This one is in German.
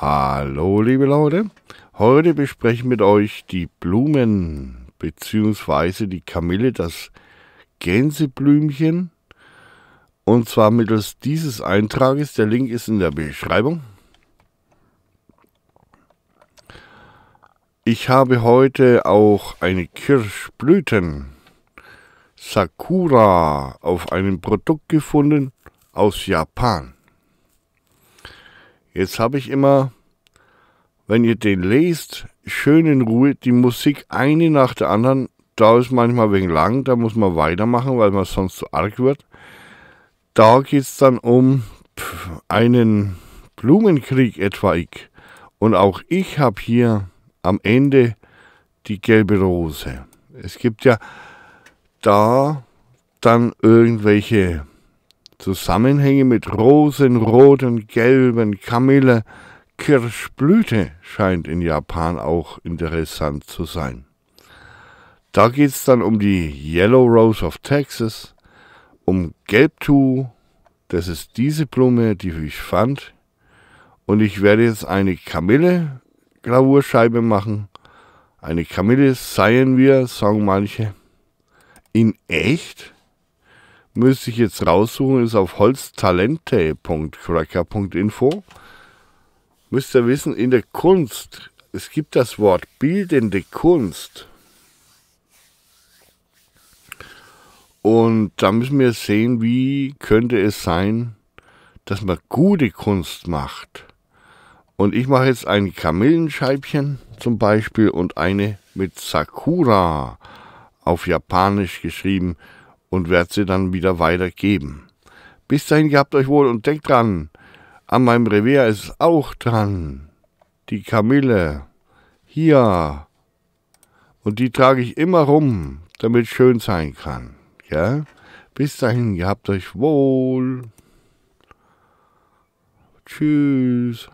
Hallo, liebe Leute. Heute besprechen mit euch die Blumen bzw. die Kamille, das Gänseblümchen. Und zwar mittels dieses Eintrages. Der Link ist in der Beschreibung. Ich habe heute auch eine Kirschblüten Sakura auf einem Produkt gefunden aus Japan. Jetzt habe ich immer, wenn ihr den lest, schön in Ruhe die Musik eine nach der anderen. Da ist manchmal wegen lang, da muss man weitermachen, weil man sonst zu arg wird. Da geht es dann um einen Blumenkrieg etwa ich. Und auch ich habe hier am Ende die gelbe Rose. Es gibt ja da dann irgendwelche Zusammenhänge mit Rosen, Roten, gelben Kamille, Kirschblüte scheint in Japan auch interessant zu sein. Da geht es dann um die Yellow Rose of Texas, um Gelbtuh, das ist diese Blume, die ich fand. Und ich werde jetzt eine Kamille-Gravurscheibe machen. Eine Kamille seien wir, sagen manche. In echt? müsste ich jetzt raussuchen, ist auf holztalente.cracker.info. Müsst ihr wissen, in der Kunst, es gibt das Wort bildende Kunst. Und da müssen wir sehen, wie könnte es sein, dass man gute Kunst macht. Und ich mache jetzt ein Kamillenscheibchen zum Beispiel und eine mit Sakura auf Japanisch geschrieben und werde sie dann wieder weitergeben. Bis dahin gehabt euch wohl und denkt dran, an meinem Revier ist auch dran die Kamille. Hier. Und die trage ich immer rum, damit schön sein kann. Ja? Bis dahin, gehabt euch wohl. Tschüss.